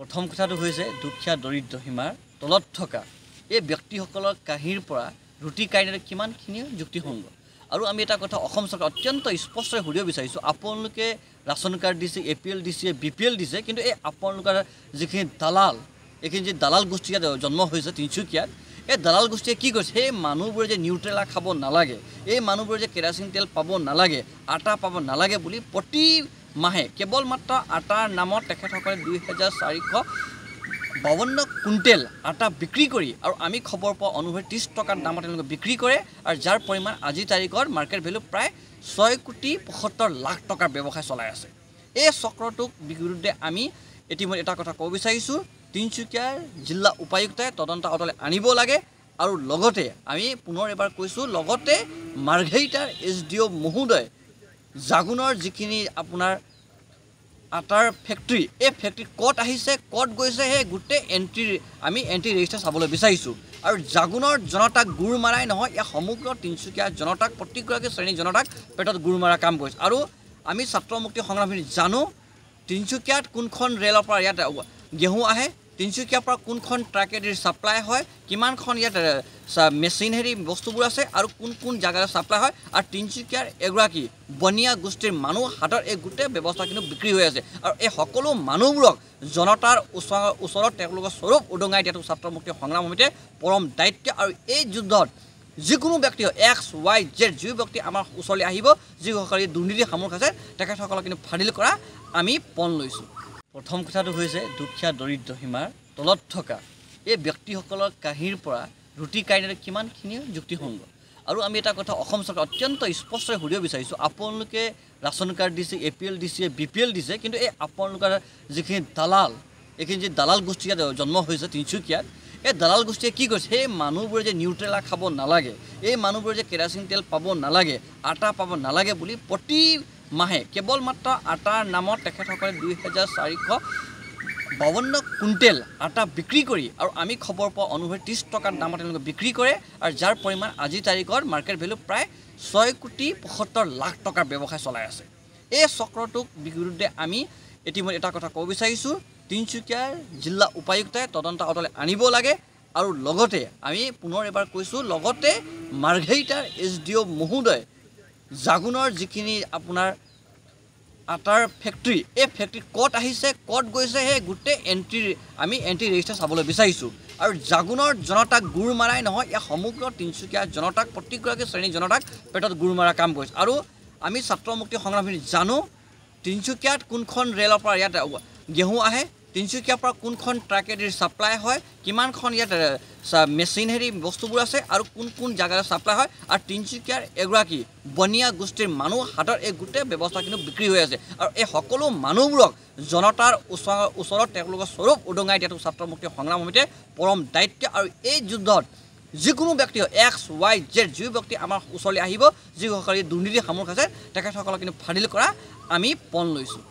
প্ৰথম কথাটো হৈছে দুখীয়া দৰিদ্ৰ সীমাৰ তলত থকা এই ব্যক্তিসকলৰ কাঁহীৰ পৰা ৰুটি কাইনেৰে কিমানখিনি যুক্তিসংগ আৰু আমি এটা কথা অসম চৰকাৰ অত্যন্ত স্পষ্টকৈ সুধিব বিচাৰিছোঁ আপোনালোকে ৰাচন কাৰ্ড দিছে এ পি এল দিছে বি পি এল দিছে কিন্তু এই আপোনালোকৰ যিখিনি দালাল এইখিনি যি দালাল গোষ্ঠীয়া জন্ম হৈছে তিনিচুকীয়াত এই দালাল গোষ্ঠীয়ে কি কৈছে সেই মানুহবোৰে যে নিউট্ৰেলা খাব নালাগে এই মানুহবোৰে যে কেৰাচিন তেল পাব নালাগে আটা পাব নালাগে বুলি প্ৰতি মাহে কেৱল মাত্ৰ আটাৰ নামত তেখেতসকলে দুই হেজাৰ চাৰিশ বাৱন্ন কুইণ্টেল আটা বিক্ৰী কৰি আৰু আমি খবৰ পোৱা অনুসৰি ত্ৰিছ টকাৰ দামত তেওঁলোকে বিক্ৰী কৰে আৰু যাৰ পৰিমাণ আজিৰ তাৰিখত মাৰ্কেট ভেলু প্ৰায় ছয় কোটি পঁয়সত্তৰ লাখ টকাৰ ব্যৱসায় চলাই আছে এই চক্ৰটোক বিৰুদ্ধে আমি ইতিমধ্যে এটা কথা ক'ব বিচাৰিছোঁ তিনিচুকীয়াৰ জিলা উপায়ুক্তই তদন্ত আওতালৈ আনিব লাগে আৰু লগতে আমি পুনৰ এবাৰ কৈছোঁ লগতে মাৰ্ঘেৰিটাৰ এছ ডি অ' মহোদয় জাগুনৰ যিখিনি আপোনাৰ আটাৰ ফেক্টৰী এই ফেক্টৰী ক'ত আহিছে ক'ত গৈছে সেই গোটেই এণ্ট্ৰি আমি এণ্ট্ৰি ৰেজিষ্টাৰ চাবলৈ বিচাৰিছোঁ আৰু জাগুনৰ জনতাক গুৰ মাৰাই নহয় ইয়াৰ সমগ্ৰ তিনিচুকীয়া জনতাক প্ৰতিগৰাকী শ্ৰেণীৰ জনতাক পেটত গুৰ মৰা কাম কৰিছে আৰু আমি ছাত্ৰ মুক্তি সংগ্ৰামখিনি জানো তিনিচুকীয়াত কোনখন ৰে'লৰ পৰা ইয়াত গেহু আহে তিনিচুকীয়াৰ পৰা কোনখন ট্ৰাকে ছাপ্লাই হয় কিমানখন ইয়াত মেচিন হেৰি বস্তুবোৰ আছে আৰু কোন কোন জেগালৈ ছাপ্লাই হয় আৰু তিনিচুকীয়াৰ এগৰাকী বনীয়া গোষ্ঠীৰ মানুহ হাতৰ এই গোটেই ব্যৱস্থা কিন্তু বিক্ৰী হৈ আছে আৰু এই সকলো মানুহবোৰক জনতাৰ ওচৰ ওচৰত তেওঁলোকৰ স্বৰূপ উদঙাই দিয়াটো ছাত্ৰমুক্তি সংগ্ৰাম সমিতিয়ে পৰম দায়িত্ব আৰু এই যুদ্ধত যিকোনো ব্যক্তি হওক এক্স ৱাই জেড যি ব্যক্তি আমাৰ ওচৰলৈ আহিব যিসকলে দুৰ্নীতি সামৰ্থ আছে তেখেতসকলক কিন্তু ফাদিল কৰা আমি পণ লৈছোঁ প্ৰথম কথাটো হৈছে দুখীয়া দৰিদ্ৰ সীমাৰ তলত থকা এই ব্যক্তিসকলৰ কাঁহীৰ পৰা ৰুটি কাইনেৰে কিমানখিনি যুক্তিসংগ আৰু আমি এটা কথা অসম চৰকাৰ অত্যন্ত স্পষ্টকৈ সুধিব বিচাৰিছোঁ আপোনালোকে ৰাচন কাৰ্ড দিছে এ পি এল দিছে বি পি এল দিছে কিন্তু এই আপোনালোকৰ যিখিনি দালাল এইখিনি যি দালাল গোষ্ঠী ইয়াত জন্ম হৈছে তিনিচুকীয়াত এই দালাল গোষ্ঠীয়ে কি কৰিছে সেই মানুহবোৰে যে নিউট্ৰেলা খাব নালাগে এই মানুহবোৰে যে কেৰাচিন তেল পাব নালাগে আটা পাব নালাগে বুলি প্ৰতি মাহে কেৱল মাত্ৰ আটাৰ নামত তেখেতসকলে দুই হেজাৰ চাৰিশ বাৱন্ন কুইণ্টেল আটা বিক্ৰী কৰি আৰু আমি খবৰ পোৱা অনুসৰি ত্ৰিছ টকাৰ দামত তেওঁলোকে বিক্ৰী কৰে আৰু যাৰ পৰিমাণ আজিৰ তাৰিখত মাৰ্কেট ভেলু প্ৰায় ছয় কোটি পঁয়সত্তৰ লাখ টকাৰ ব্যৱসায় চলাই আছে এই চক্ৰটোক বিৰুদ্ধে আমি ইতিমধ্যে এটা কথা ক'ব বিচাৰিছোঁ তিনিচুকীয়াৰ জিলা উপায়ুক্তই তদন্ত আদলৈ আনিব লাগে আৰু লগতে আমি পুনৰ এবাৰ কৈছোঁ লগতে মাৰ্ঘেৰিটাৰ এছ ডি অ' মহোদয় জাগুনৰ যিখিনি আপোনাৰ আটাৰ ফেক্টৰী এই ফেক্টৰী ক'ত আহিছে ক'ত গৈছে সেই গোটেই এণ্ট্ৰি আমি এণ্ট্ৰি ৰেজিষ্টাৰ চাবলৈ বিচাৰিছোঁ আৰু জাগুনৰ জনতাক গুৰ মাৰাই নহয় ইয়াৰ সমগ্ৰ তিনিচুকীয়া জনতাক প্ৰতিগৰাকী শ্ৰেণীৰ জনতাক পেটত গুৰ মাৰা কাম কৰিছে আৰু আমি ছাত্ৰমুক্তি সংগ্ৰামী জানো তিনিচুকীয়াত কোনখন ৰে'লৰ পৰা ইয়াত গেহু আহে তিনিচুকীয়াৰ পৰা কোনখন ট্ৰাকেদি ছাপ্লাই হয় কিমানখন ইয়াত মেচিনেৰী বস্তুবোৰ আছে আৰু কোন কোন জেগাত ছাপ্লাই হয় আৰু তিনিচুকীয়াৰ এগৰাকী বনীয়া গোষ্ঠীৰ মানুহ হাতৰ এই গোটেই ব্যৱস্থা কিন্তু বিক্ৰী হৈ আছে আৰু এই সকলো মানুহবোৰক জনতাৰ ওচৰ ওচৰত তেওঁলোকৰ স্বৰূপ উদঙাই দিয়াটো ছাত্ৰমুক্তি সংগ্ৰাম সমিতিয়ে পৰম দায়িত্ব আৰু এই যুদ্ধত যিকোনো ব্যক্তি এক্স ৱাই জেড যি ব্যক্তি আমাৰ ওচৰলৈ আহিব যিসকলে দুৰ্নীতি সামৰ্থ আছে তেখেতসকলক কিন্তু ফাদিল কৰা আমি পণ লৈছোঁ